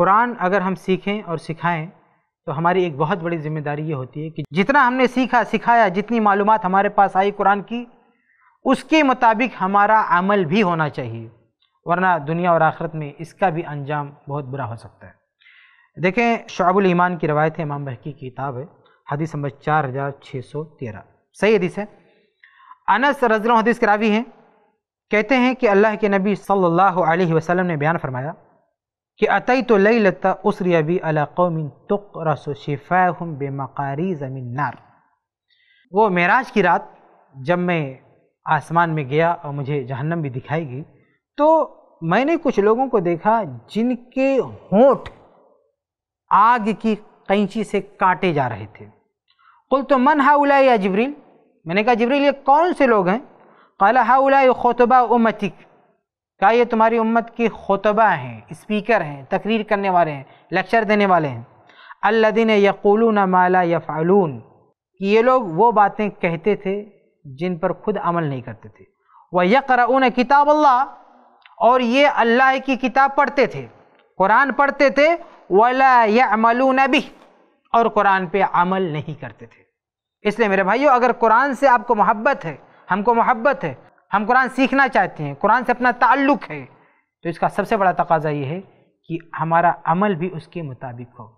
कुरान अगर हम सीखें और सिखाएं तो हमारी एक बहुत बड़ी जिम्मेदारी ये होती है कि जितना हमने सीखा सिखाया जितनी मालूम हमारे पास आई कुरान की उसके मुताबिक हमारा अमल भी होना चाहिए वरना दुनिया और आखरत में इसका भी अंजाम बहुत बुरा हो सकता है देखें शबुल ईमान की रवायत है इमाम बहकी की किताब है हदीस नंबर चार हज़ार छः सौ तेरह सही हदीस है अनस रजल हदीस करावी हैं कहते हैं कि अल्लाह के नबी सल्लल्लाहु अलैहि वसल्लम ने बयान फरमाया कि अतई तो लई लता उस अला कौमिन तुक रसो शिफ़ा हम बेमकारी ज़मीन नार वो मेराज की रात जब मैं आसमान में गया और मुझे जहन्नम भी दिखाई गई तो मैंने कुछ लोगों को देखा जिनके होठ आग की कैंची से काटे जा रहे थे कुल तो मन हाउला या जबरील मैंने कहा जबरील ये कौन से लोग हैं कला हाउला खोतबा उमतिक क्या ये तुम्हारी उम्मत की खुतबा हैं स्पीकर हैं तकरीर करने वाले हैं लेक्चर देने वाले हैं अल्लादीन न माला यफ़ालून कि ये लोग वो बातें कहते थे जिन पर खुद अमल नहीं करते थे वह यकराउन किताब अल्लाह और ये अल्लाह की किताब पढ़ते थे कुरान पढ़ते थे वला यमलून नबी और कुरान पे अमल नहीं करते थे इसलिए मेरे भाइयों अगर कुरान से आपको मोहब्बत है हमको मोहब्बत है हम कुरान सीखना चाहते हैं कुरान से अपना ताल्लुक़ है तो इसका सबसे बड़ा तकाजा ये है कि हमारा अमल भी उसके मुताबिक हो